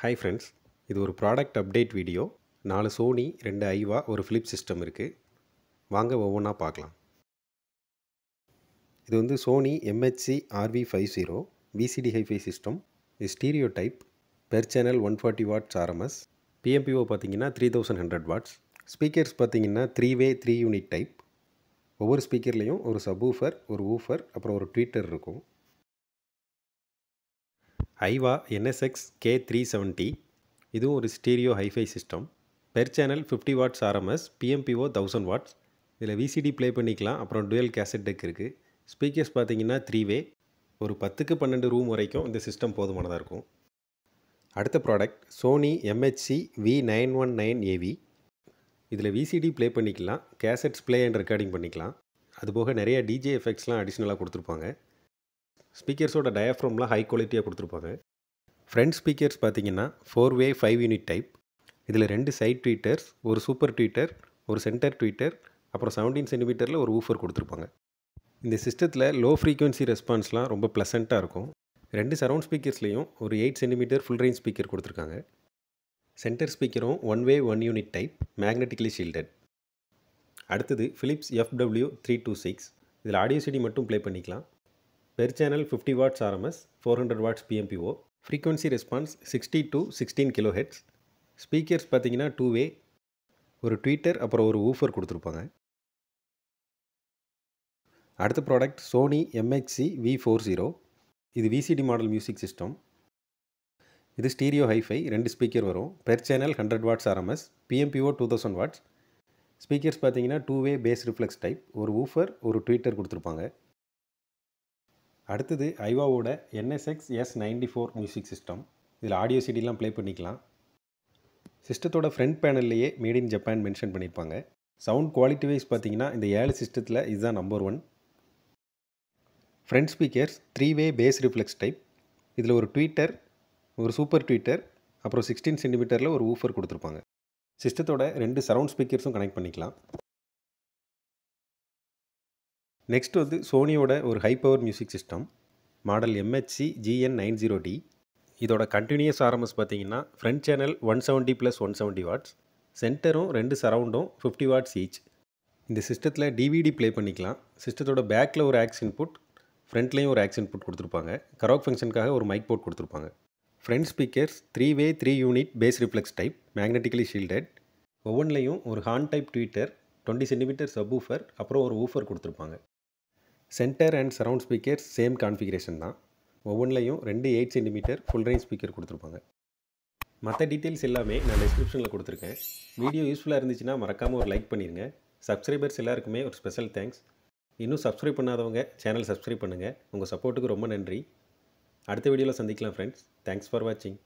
hi friends இது ஒரு product update video நாலு சோனி ரெண்டு ஐவா ஒரு ஃப்ளிப் சிஸ்டம் இருக்குது வாங்க ஒவ்வொன்றா பார்க்கலாம் இது வந்து Sony MHC RV five zero VCD hi-fi system இது stereo type per channel one forty watts RMS PMPO பார்த்தீங்கன்னா three thousand hundred watts speakers பார்த்தீங்கன்னா three way three unit type ஒவ்வொரு ஸ்பீக்கர்லேயும் ஒரு சப் ஊஃபர் ஒரு ஊஃபர் அப்புறம் ஒரு ட்வீட்டர் இருக்கும் Aiwa NSX K three seventy இதுவும் ஒரு stereo hi-fi system per channel fifty watts RMS PMPO thousand watts இதில் விசிடி ப்ளே பண்ணிக்கலாம் அப்புறம் டுவெல் கேசட் டெக் இருக்குது ஸ்பீக்கர்ஸ் பார்த்தீங்கன்னா த்ரீ வே ஒரு பத்துக்கு பன்னெண்டு ரூம் வரைக்கும் இந்த சிஸ்டம் போதுமானதாக இருக்கும் அடுத்த product Sony MHC V nine one nine AV இதில் விசிடி ப்ளே பண்ணிக்கலாம் கேசட்ஸ் ப்ளே அண்ட் ரெக்கார்டிங் பண்ணிக்கலாம் அதுபோக நிறையா டிஜே எஃபெக்ட்ஸ்லாம் அடிஷ்னலாக கொடுத்துருப்பாங்க ஸ்பீக்கர்ஸோட டயஃப்ரம்லாம் ஹை குவாலிட்டியாக கொடுத்துருப்பாங்க ஃப்ரண்ட் ஸ்பீக்கர்ஸ் பார்த்தீங்கன்னா four way five unit type இதில் ரெண்டு சைட் ட்விட்டர்ஸ் ஒரு சூப்பர் ட்விட்டர் ஒரு சென்டர் ட்விட்டர் அப்புறம் செவன்டீன் சென்டிமீட்டரில் ஒரு ஊஃபர் கொடுத்துருப்பாங்க இந்த சிஸ்டத்தில் லோ ஃப்ரீக்குவென்சி ரெஸ்பான்ஸ்லாம் ரொம்ப ப்ளசண்ட்டாக இருக்கும் ரெண்டு சரவுண்ட் ஸ்பீக்கர்ஸ்லேயும் ஒரு eight centimetre full range speaker கொடுத்துருக்காங்க சென்டர் ஸ்பீக்கரும் one way one unit type magnetically shielded அடுத்தது Philips FW three two six இதில் ஆடியோ சிடி மட்டும் ப்ளே பண்ணிக்கலாம் per channel fifty watts RMS four hundred watts PMPO frequency response sixty to sixteen kilo hertz speakers பார்த்தீங்கன்னா two way ஒரு tweeter அப்புறம் ஒரு woofer கொடுத்துருப்பாங்க அடுத்த product Sony MXC V four zero இது விசிடி மாடல் மியூசிக் சிஸ்டம் இது stereo hi-fi ரெண்டு speaker வரும் per channel hundred watts RMS PMPO two thousand watts speakers பார்த்தீங்கன்னா two way bass reflex type ஒரு ஊஃபர் ஒரு ட்விட்டர் கொடுத்துருப்பாங்க அடுத்தது ஐவாவோட NSX S ninety four music system இதில் ஆடியோ சிடிலாம் ப்ளே பண்ணிக்கலாம் சிஸ்டத்தோட ஃப்ரண்ட் பேனல்லையே மேட் இன் ஜப்பான் மென்ஷன் பண்ணியிருப்பாங்க சவுண்ட் குவாலிட்டி வைஸ் பார்த்தீங்கன்னா இந்த ஏழு சிஸ்டத்தில் இதுதான் number one front speakers three way bass reflex type இதில் ஒரு ட்வீட்டர் ஒரு சூப்பர் ட்விட்டர் அப்புறம் சிக்ஸ்டீன் சென்டிமீட்டரில் ஒரு ஊஃபர் கொடுத்துருப்பாங்க சிஸ்டத்தோட ரெண்டு சரவுண்ட் ஸ்பீக்கர்ஸும் கனெக்ட் பண்ணிக்கலாம் நெக்ஸ்ட் வந்து சோனியோட ஒரு high power music system model MHC GN nine zero D இதோட கண்டினியூஸ் ஆரம்பஸ் பார்த்தீங்கன்னா front channel one seventy plus one seventy watts சென்டரும் ரெண்டு சரவுண்டும் ஃபிஃப்டி வாட்ஸ் ஈச் இந்த சிஸ்டத்தில் டிவிடி ப்ளே பண்ணிக்கலாம் சிஸ்டத்தோட பேக்கில் ஒரு ஆக்ஸ் இன்புட் ஃப்ரண்ட்லேயும் ஒரு ஆக்ஸ் இன்புட் கொடுத்துருப்பாங்க கரோக் ஃபங்க்ஷனுக்காக ஒரு மைக் போர்ட் கொடுத்துருப்பாங்க front speakers three way three unit bass reflex type magnetically shielded ஒவ்வொன்றிலையும் ஒரு horn type tweeter twenty centimetre subwoofer அப்புறம் ஒரு ஊஃபர் கொடுத்துருப்பாங்க centre and surround speaker same configuration தான் ஒவ்வொன்றிலையும் ரெண்டு eight centimetre full range speaker கொடுத்துருப்பாங்க மற்ற டீட்டெயில்ஸ் எல்லாமே நான் டிஸ்கிரிப்ஷனில் கொடுத்துருக்கேன் வீடியோ யூஸ்ஃபுல்லாக இருந்துச்சுன்னா மறக்காமல் ஒரு லைக் பண்ணிடுங்க சப்ஸ்கிரைபர்ஸ் எல்லாருக்குமே ஒரு ஸ்பெஷல் தேங்க்ஸ் இன்னும் சப்ஸ்கிரைப் பண்ணாதவங்க சேனல் சப்ஸ்கிரைப் பண்ணுங்கள் உங்கள் சப்போர்ட்டுக்கு ரொம்ப நன்றி அடுத்த வீடியோவில் சந்திக்கலாம் ஃப்ரெண்ட்ஸ் தேங்க்ஸ் ஃபார் வாட்சிங்